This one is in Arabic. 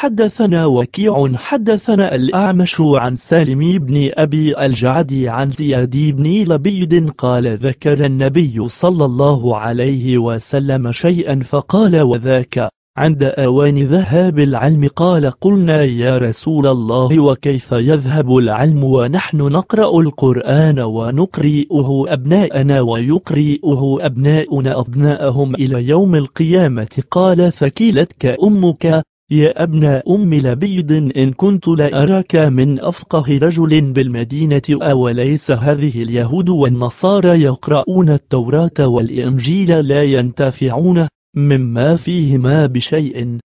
حدثنا وكيع حدثنا الأعمش عن سالم بن أبي الجعد عن زياد بن لبيد قال ذكر النبي صلى الله عليه وسلم شيئا فقال وذاك عند أوان ذهاب العلم قال قلنا يا رسول الله وكيف يذهب العلم ونحن نقرأ القرآن ونقرئه أبناءنا ويقرئه أبناؤنا أبناءهم إلى يوم القيامة قال فكيلتك أمك يا ابن أم لبيد إن كنت لأراك من أفقه رجل بالمدينة أوليس هذه اليهود والنصارى يقرؤون التوراة والإنجيل لا ينتفعون مما فيهما بشيء